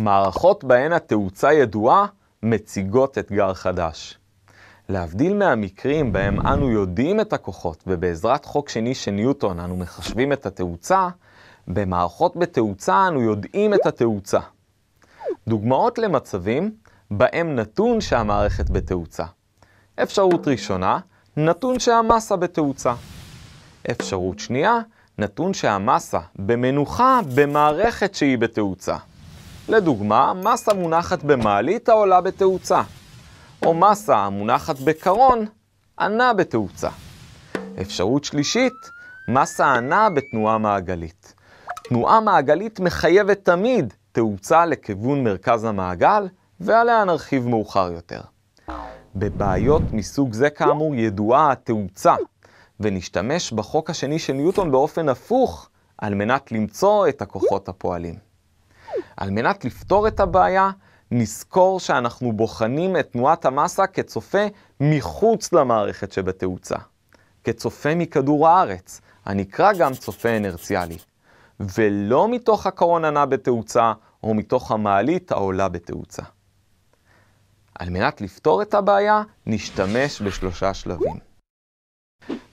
מערכות בהן התאוצה ידועה מציגות אתגר חדש. להבדיל מהמקרים בהם אנו יודעים את הכוחות ובעזרת חוק שני של ניוטון אנו מחשבים את התאוצה, במערכות בתאוצה אנו יודעים את התאוצה. דוגמאות למצבים בהם נתון שהמערכת בתאוצה. אפשרות ראשונה, נתון שהמסה בתאוצה. אפשרות שנייה, נתון שהמסה במנוחה במערכת שהיא בתאוצה. לדוגמה, מסה מונחת במעלית העולה בתאוצה, או מסה המונחת בקרון ענה בתאוצה. אפשרות שלישית, מסה ענה בתנועה מעגלית. תנועה מעגלית מחייבת תמיד תאוצה לכיוון מרכז המעגל, ועליה נרחיב מאוחר יותר. בבעיות מסוג זה כאמור ידועה התאוצה, ונשתמש בחוק השני של ניוטון באופן הפוך, על מנת למצוא את הכוחות הפועלים. על מנת לפתור את הבעיה, נזכור שאנחנו בוחנים את תנועת המסה כצופה מחוץ למערכת שבתאוצה, כצופה מכדור הארץ, הנקרא גם צופה אנרציאלי. ולא מתוך הקרון הנע בתאוצה או מתוך המעלית העולה בתאוצה. על מנת לפתור את הבעיה, נשתמש בשלושה שלבים.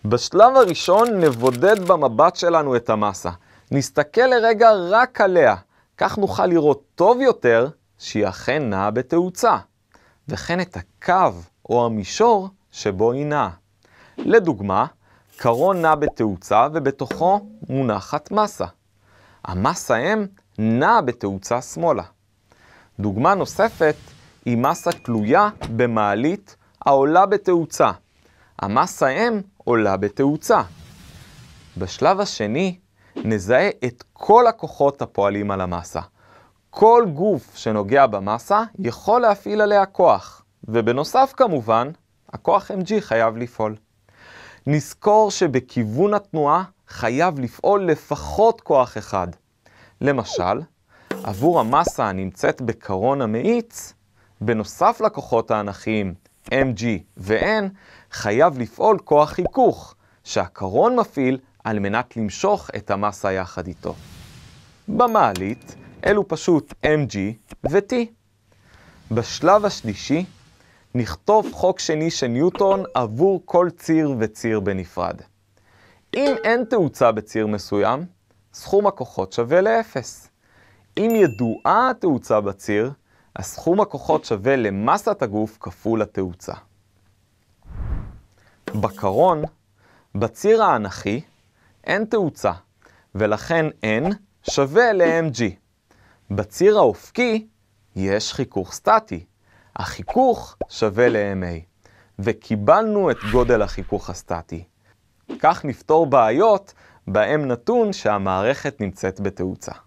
בשלב הראשון נבודד במבט שלנו את המסה. נסתכל לרגע רק עליה, כך נוכל לראות טוב יותר שהיא אכן נעה בתאוצה, וכן את הקו או המישור שבו היא נעה. לדוגמה, קרון נע בתאוצה ובתוכו מונחת מסה. המסה M נעה בתאוצה שמאלה. דוגמה נוספת היא מסה תלויה במעלית העולה בתאוצה. המסה M עולה בתאוצה. בשלב השני, נזהה את כל הכוחות הפועלים על המסה. כל גוף שנוגע במסה יכול להפעיל עליה כוח, ובנוסף כמובן, הכוח mg חייב לפעול. נזכור שבכיוון התנועה חייב לפעול לפחות כוח אחד. למשל, עבור המסה הנמצאת בקרון המאיץ, בנוסף לכוחות האנכיים mg ו-n, חייב לפעול כוח חיכוך, שהקרון מפעיל על מנת למשוך את המסה יחד איתו. במעלית, אלו פשוט mg ו-t. בשלב השלישי, נכתוב חוק שני של ניוטון עבור כל ציר וציר בנפרד. אם אין תאוצה בציר מסוים, סכום הכוחות שווה לאפס. אם ידועה התאוצה בציר, הסכום הכוחות שווה למסת הגוף כפול התאוצה. בקרון, בציר האנכי, אין תאוצה, ולכן n שווה ל-mg. בציר האופקי יש חיכוך סטטי. החיכוך שווה ל-ma, וקיבלנו את גודל החיכוך הסטטי. כך נפתור בעיות בהם נתון שהמערכת נמצאת בתאוצה.